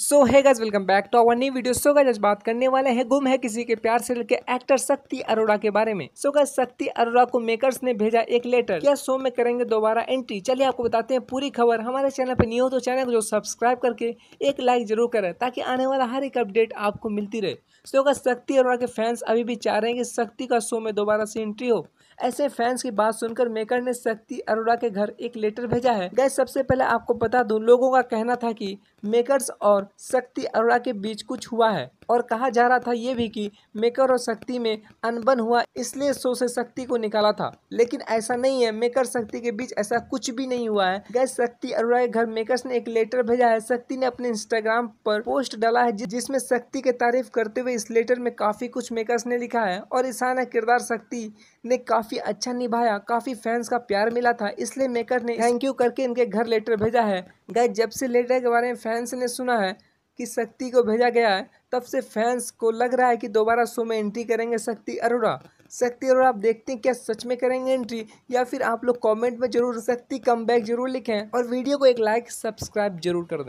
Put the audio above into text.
सो है गज welcome back to our नई वीडियो सो गज आज बात करने वाले हैं गुम है किसी के प्यार से लेकर एक्टर शक्ति अरोड़ा के बारे में सो गज शक्ति अरोड़ा को मेकर्स ने भेजा एक लेटर क्या शो में करेंगे दोबारा एंट्री चलिए आपको बताते हैं पूरी खबर हमारे चैनल पर नहीं हो तो चैनल को जो सब्सक्राइब करके एक लाइक जरूर करें ताकि आने वाला हर एक अपडेट आपको मिलती रहे सो गज शक्ति अरोड़ा के फैंस अभी भी चाह रहे हैं कि शक्ति का शो में दोबारा से एंट्री हो ऐसे फैंस की बात सुनकर मेकर ने शक्ति अरोड़ा के घर एक लेटर भेजा है गैस सबसे पहले आपको बता दूं लोगों का कहना था कि मेकर्स और शक्ति अरोड़ा के बीच कुछ हुआ है और कहा जा रहा था ये भी कि मेकर और शक्ति में अनबन हुआ इसलिए शो से शक्ति को निकाला था लेकिन ऐसा नहीं है मेकर शक्ति के बीच ऐसा कुछ भी नहीं हुआ है गैस शक्ति अरोरा के घर मेकर्स ने एक लेटर भेजा है शक्ति ने अपने इंस्टाग्राम पर पोस्ट डाला है जिसमें शक्ति की तारीफ करते हुए इस लेटर में काफी कुछ मेकर्स ने लिखा है और ईशाना किरदार शक्ति ने काफी अच्छा निभाया काफी फैंस का प्यार मिला था इसलिए मेकर ने थैंक यू करके इनके घर लेटर भेजा है गैस जब से लेटर के बारे में फैंस ने सुना है कि शक्ति को भेजा गया है तब से फैंस को लग रहा है कि दोबारा शो में एंट्री करेंगे शक्ति अरोड़ा शक्ति अरोड़ा आप देखते हैं क्या सच में करेंगे एंट्री या फिर आप लोग कमेंट में जरूर शक्ति कम जरूर लिखें और वीडियो को एक लाइक सब्सक्राइब जरूर कर दें